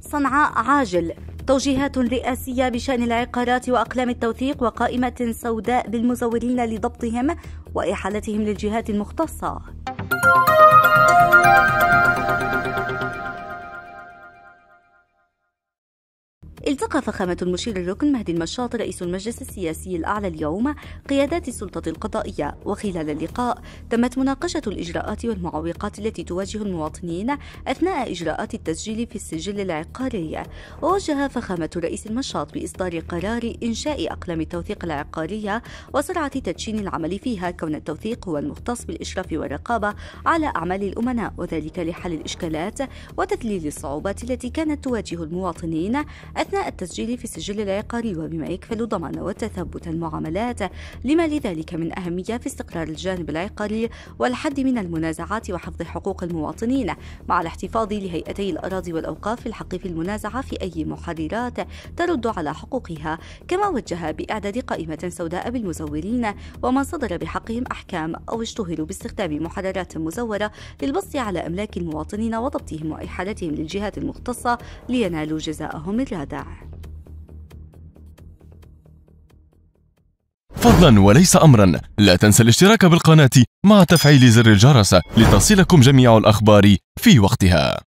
صنعاء عاجل توجيهات رئاسية بشأن العقارات وأقلام التوثيق وقائمة سوداء بالمزورين لضبطهم وإحالتهم للجهات المختصة التقى فخامة المشير الركن مهدي المشاط رئيس المجلس السياسي الأعلى اليوم قيادات السلطة القضائية وخلال اللقاء تمت مناقشة الإجراءات والمعوقات التي تواجه المواطنين أثناء إجراءات التسجيل في السجل العقاري ووجه فخامة رئيس المشاط بإصدار قرار إنشاء أقلام التوثيق العقارية وسرعة تدشين العمل فيها كون التوثيق هو المختص بالإشراف والرقابة على أعمال الأمناء وذلك لحل الإشكالات وتذليل الصعوبات التي كانت تواجه المواطنين أثناء أثناء التسجيل في السجل العقاري وبما يكفل ضمان وتثبت المعاملات لما لذلك من أهمية في استقرار الجانب العقاري والحد من المنازعات وحفظ حقوق المواطنين مع الاحتفاظ لهيئتي الأراضي والأوقاف الحق في المنازعة في أي محررات ترد على حقوقها كما وجه بإعداد قائمة سوداء بالمزورين ومن صدر بحقهم أحكام أو اشتهروا باستخدام محررات مزورة للبسط على أملاك المواطنين وضبطهم وإحالتهم للجهات المختصة لينالوا جزاءهم الرادع فضلا وليس امرا لا تنسى الاشتراك بالقناة مع تفعيل زر الجرس لتصلكم جميع الاخبار في وقتها